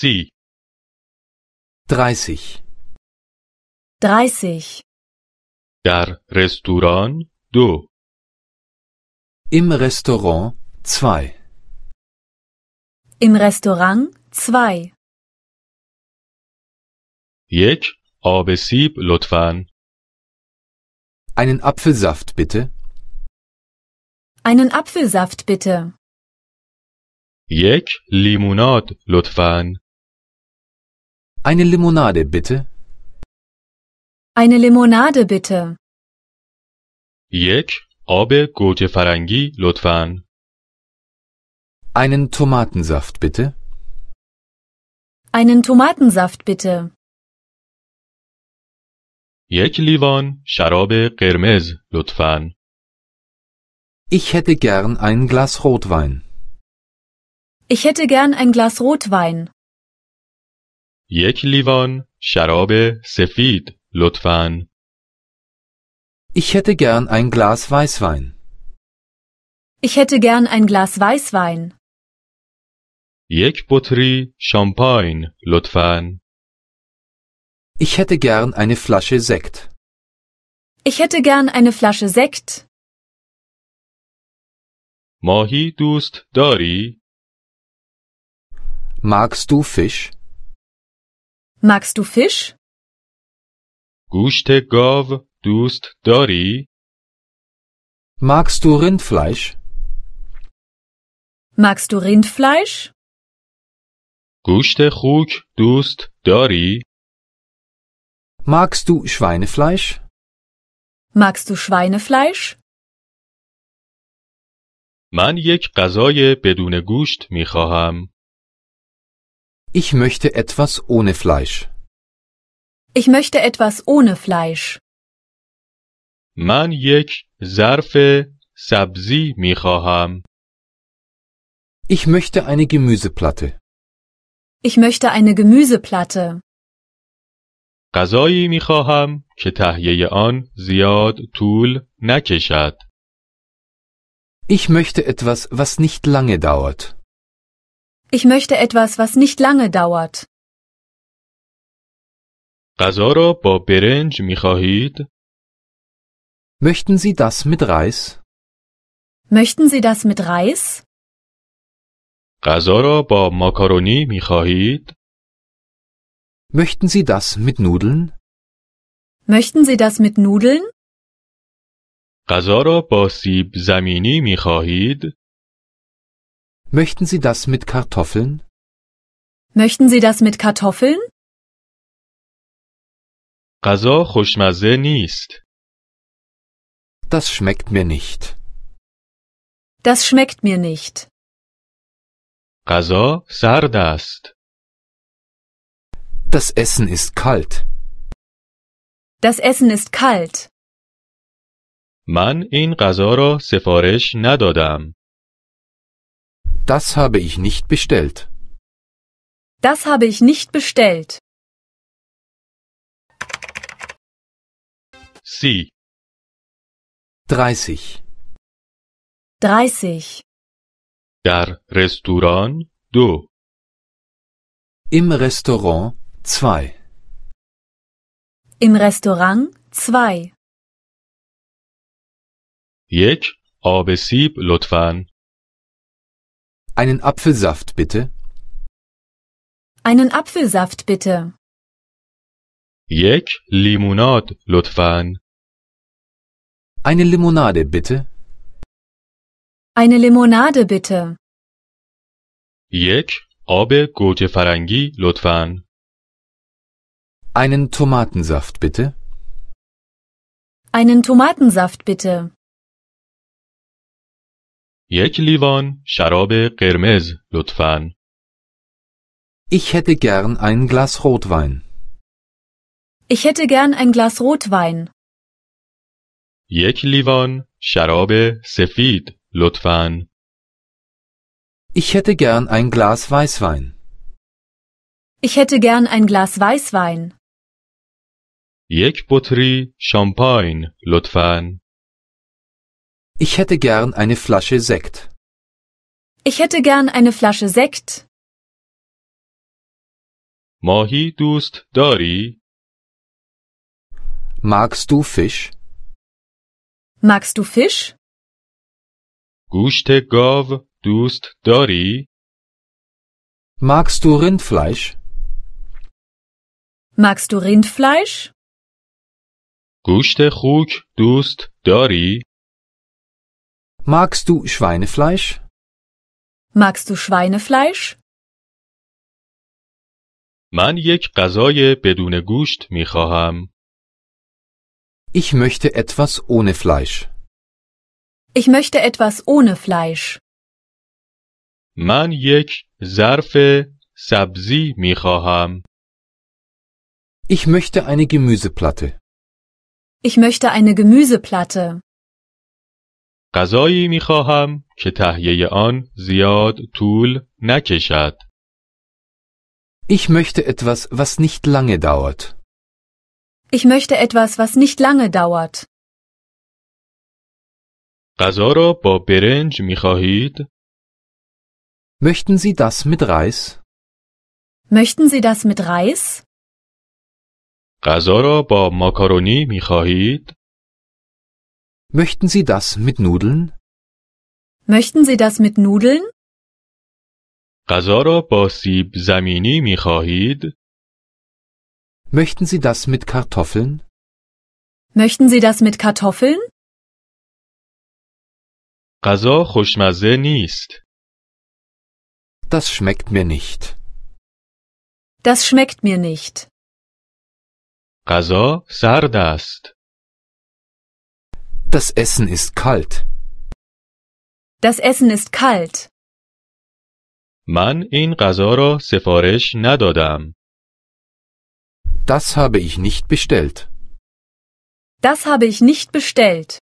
Sie. Dreißig. Dreißig. Dar Restaurant du. Im Restaurant zwei. Im Restaurant zwei. Jetzt آب سیب Lotfan. Einen Apfelsaft bitte. Einen Apfelsaft bitte. Jetzt Limonade Lotfan. Eine Limonade bitte. Eine Limonade bitte. یک آب گوجه فرنگی لطفاً. Einen Tomatensaft bitte. Einen Tomatensaft bitte. یک لیوان شراب قرمز لطفاً. Ich hätte gern ein Glas Rotwein. Ich hätte gern ein Glas Rotwein. یک لیوان شراب سفید لطفاً. Ich hätte gern ein Glas Weißwein. Ich hätte gern ein Glas Weißwein. یک بطری شامپاین لطفاً. Ich hätte gern eine Flasche Sekt. Ich hätte gern eine Flasche Sekt. ماهی دوست داری؟ Magst du Fisch? Magst du Fisch? گوشت گاو دوست داری؟ Magst du Rindfleisch? Magst du Rindfleisch? گوشت خوک دوست داری؟ Magst du Schweinefleisch? Magst du Schweinefleisch? من یک غذای بدون گوشت می خواهم. Ich möchte etwas ohne Fleisch. Ich möchte etwas ohne Fleisch. من یک ظرف سبزی می Ich möchte eine Gemüseplatte. Ich möchte eine Gemüseplatte. غذایی می که تهیه آن زیاد طول نکشد. Ich möchte etwas, was nicht lange dauert. Ich möchte etwas, was nicht lange dauert. غذا را با برنج Möchten Sie das mit Reis? Möchten Sie das mit Reis? غذا را با ماکارونی Möchten Sie das mit Nudeln? Möchten Sie das mit Nudeln? غذا را با سیب زمینی Möchten Sie das mit Kartoffeln? Möchten Sie das mit Kartoffeln? Das schmeckt mir nicht. Das schmeckt mir nicht. Das Essen ist kalt. Das Essen ist kalt. من این غذا را سفارش das habe ich nicht bestellt. Das habe ich nicht bestellt. Sie. 30. 30. Dar Restaurant do. Im Restaurant zwei. Im Restaurant zwei. Jetzt, آب sieb, لطفاً. Einen Apfelsaft bitte. Einen Apfelsaft bitte. یک لیموناد لطفاً. Eine Limonade bitte. Eine Limonade bitte. یک آب گوجه فرنگی لطفاً. Einen Tomatensaft bitte. Einen Tomatensaft bitte. یک لیوان شراب قرمز، لطفاً. Ich hätte gern ein Glas Rotwein. Ich hätte gern ein Glas Rotwein. یک لیوان شراب سفید، لطفاً. Ich hätte gern ein Glas Weißwein. Ich hätte gern ein Glas Weißwein. یک بطری شامپاین، لطفاً. Ich hätte gern eine Flasche Sekt. Ich hätte gern eine Flasche Sekt. ماهی دوست داری؟ Magst du Fisch? Magst du Fisch? گوشت گاو دوست داری؟ Magst du Rindfleisch? Magst du Rindfleisch? گوشت خوک دوست داری؟ Magst du Schweinefleisch? Magst du Schweinefleisch? من یک غذای بدون گوشت می خواهم. Ich möchte etwas ohne Fleisch. Ich möchte etwas ohne Fleisch. من یک ظرف سبزی می خواهم. Ich möchte eine Gemüseplatte. Ich möchte eine Gemüseplatte. غذایی می خواهم که تهیه آن زیاد طول نکشد. Ich möchte etwas, was nicht lange dauert. Ich möchte etwas, was nicht lange dauert. غذا را با برنج می خواهید؟ Möchten Sie das mit Reis? Möchten Sie das mit Reis؟ غذا را با ماکارونی می خواهید؟ Möchten Sie das mit Nudeln? Möchten Sie das mit Nudeln? Möchten Sie das mit Kartoffeln? Möchten Sie das mit Kartoffeln? Das schmeckt mir nicht. Das schmeckt mir nicht. غذا سرد است. Das Essen ist kalt. Das Essen ist kalt. من این غذا را سفارش Das habe ich nicht bestellt. Das habe ich nicht bestellt.